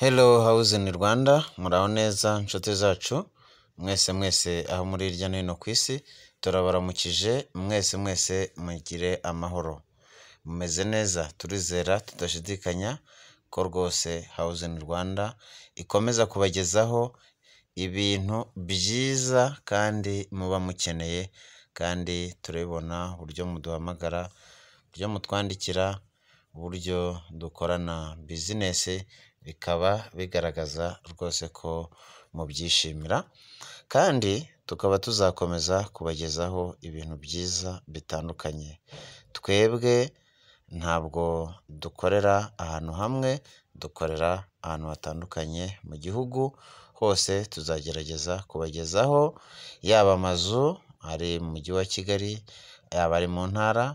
Hello house in Rwanda muraho neza nshuti zacu mwese mwese aho muri hirya no hino ku isi turabaramukije mwese mwese mugire amahoro mumeze neza turizera tudashidikanya ko rwose house in Rwanda ikomeza kubagezaho ibintu byiza kandi muba mukeneye kandi turabibona uburyo muduhamagara, uburyo mutwandikira, uburyo dukorana bizinesi bikaba bigaragaza rwose ko mubyishimira kandi tukaba tuzakomeza kubagezaho ibintu byiza bitandukanye, twebwe ntabwo dukorera ahantu hamwe, dukorera ahantu hatandukanye mu gihugu hose tuzagerageza kubagezaho yaba amazu ari mu mujyi wa Kigali, yaba ari mu ntara,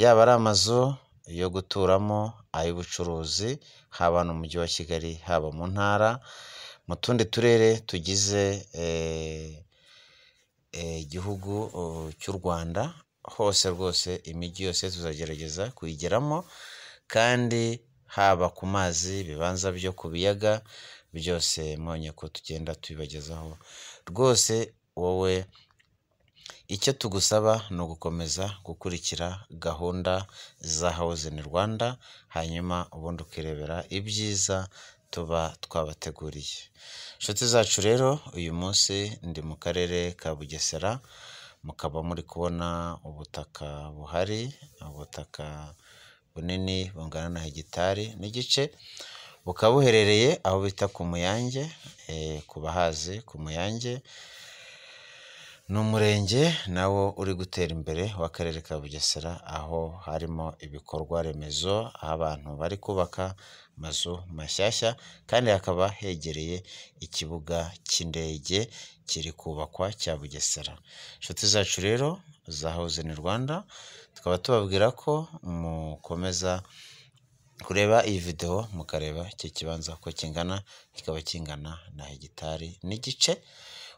yaba ari amazu yo guturamo, ay'ubucuruzi. haba no mu mujyi wa Kigali, haba mu ntara, mu tundi turere tugize eh, eh, igihugu cy'u Rwanda, hose rwose imijyi yose tuzagerageza kuyigeramo kandi haba ku mazi, ibibanza byo ku biyaga, byose mwabonye ko tugenda tubibagezaho, rwose wowe icyo tugusaba ni ugukomeza gukurikira gahunda za Horizon Rwanda, hanyuma ubundi ukirebera ibyiza tuba twabateguriye. Inshuti zacu rero uyu munsi ndi mu karere ka Bugesera, mukaba muri kubona ubutaka buhari, ubutaka bunini bungana na hegitari n'igice, bukaba buherereye aho bita ku Muyange, eh, ku bahazi ku Muyange. Ni umurenge na uri gutera imbere w'Akarere ka Bugesera, aho harimo ibikorwa remezo, aho abantu bari kubaka amazu mashyashya kandi hakaba hegereye ikibuga cy'indege kiri kubakwa cya Bugesera. Inshuti zacu rero za Horizon Rwanda, tukaba tubabwira ko mukomeza kureba iyi videwo mukareba iki kibanza ko kingana, kikaba kingana na hegitari n'igice.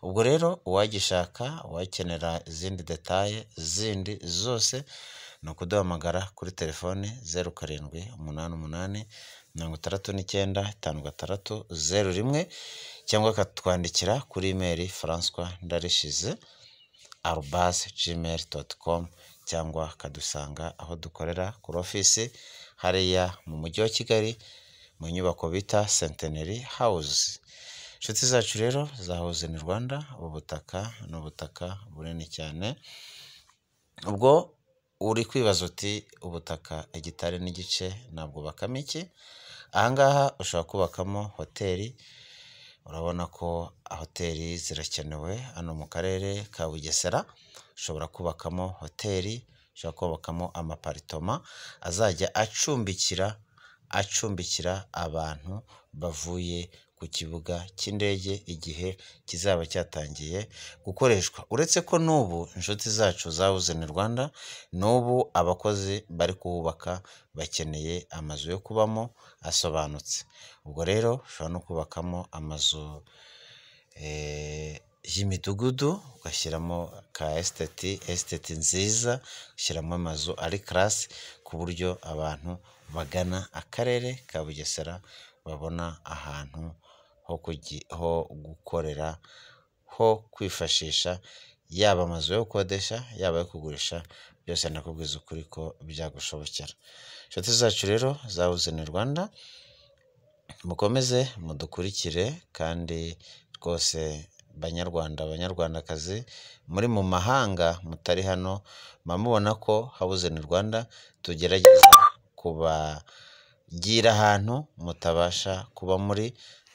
ubwo rero uwagishaka uwakenera izindi detaye zindi zose ni ukuduhamagara kuri telefone zeru karindwi umunani umunani mirongo itandatu n'icyenda itanu gatandatu zeru rimwe cyangwa akatwandikira kuri imeri François ndarishize arubase gmail doti komu cyangwa akadusanga aho dukorera kuri ofisi hariya mu mujyi wa Kigali mu nyubako bita senteneri hawuzi Inshuti zacu rero za hozeni Rwanda ubu butaka ni ubutaka bunini cyane, ubwo uri kwibaza uti ubutaka hegitari n'igice nabwo bakamo iki? Aha ngaha ushobora kubakamo hoteli, urabona ko hoteli zirakenewe hano mu karere ka Bugesera, ushobora kubakamo hoteli, ushobora kubakamo amaparitoma azajya acumbikira, acumbikira abantu bavuye ku kibuga cy'indege igihe kizaba cyatangiye gukoreshwa uretse ko n'ubu inshuti zacu za Wizeni Rwanda n'ubu abakozi bari kuhubaka bakeneye amazu yo kubamo asobanutse ubwo rero ushobora no kubakamo amazu eh, y'imidugudu ugashyiramo ka esiteti esiteti nziza ushyiramo amazu ari karasi ku buryo abantu bagana akarere ka Bugesera babona ahantu ho gukorera, ho kwifashisha, yaba amazu yo gukodesha, yaba ayo kugurisha, byose nakubwiza ukuri ko byagushobokera. Inshuti zacu rero zabuze Wizeni Rwanda, mukomeze mudukurikire kandi rwose banyarwanda, banyarwandakazi, muri mu mahanga mutari hano, muba mubona ko Wizeni Rwanda tugerageza kubagira ahantu mutabasha kuba muri.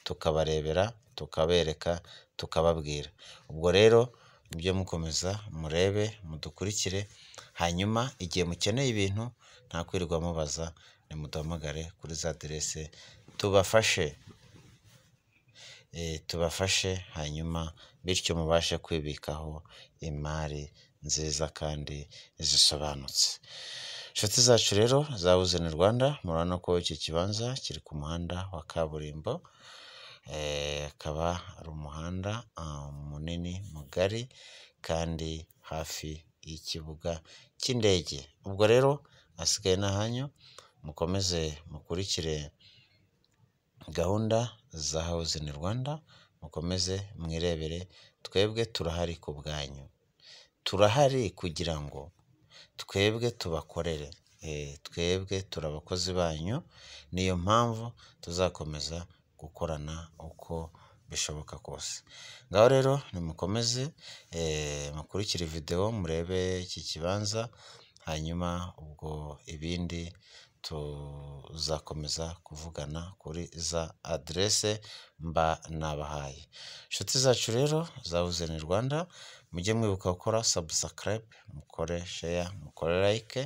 tukabarebera, tukabereka, tukababwira. Ubwo rero mujye mukomeza murebe, mudukurikire, hanyuma igihe mukeneye ibintu nta kwirirwa mubaza, nimuduhamagare kuri za aderese tubafashe. Eh, tubafashe hanyuma bityo mubashe kwibikaho imari nziza kandi zisobanutse. Inshuti zacu rero za Wizeni Rwanda murabona ko iki kibanza kiri ku muhanda wa kaburimbo. Eh, akaba ari umuhanda ah, munini mugari kandi hafi y'ikibuga cy'indege, ubwo rero hasigaye ni ahanyu mukomeze mukurikire gahunda za House in Rwanda, mukomeze mwirebere twebwe turahari ku bwanyu, turahari kugira ngo twebwe tubakorere, eh, twebwe turi abakozi banyu niyo mpamvu tuzakomeza. gukorana uko bishoboka kose, ngaho rero nimukomeze eh, mukurikire videwo murebe iki kibanza, hanyuma ubwo ibindi tuzakomeza kuvugana kuri za aderese mba nabahaye, inshuti zacu rero za Vision Rwanda mujye mwibuka gukora sabusikarayibe, mukore sheya, mukore layike,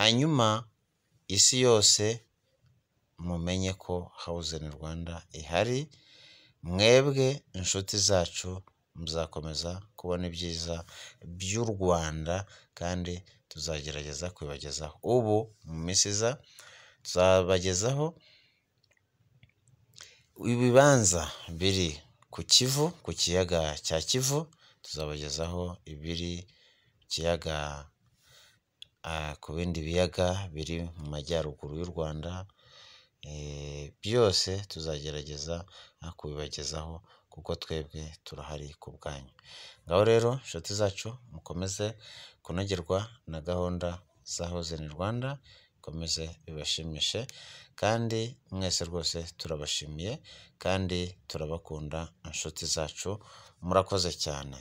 hanyuma isi yose mumenye ko hawuzeni Rwanda ihari mwebwe inshuti zacu muzakomeza kubona ibyiza by'u Rwanda kandi tuzagerageza kubibagezaho ubu mu minsi iza tuzabagezaho ibibanza biri ku Kivu ku kiyaga cya Kivu tuzabagezaho ibiri kiyaga ah, ku bindi biyaga biri mu majyaruguru y'u Rwanda Eh, byose tuzagerageza kubibagezaho kuko twebwe turahari ku bwanyu, ngaho rero nshuti zacu mukomeze kunogerwa na gahunda za Hoze in Rwanda, bikomeze bibashimishe kandi mwese rwose turabashimiye kandi turabakunda inshuti zacu murakoze cyane.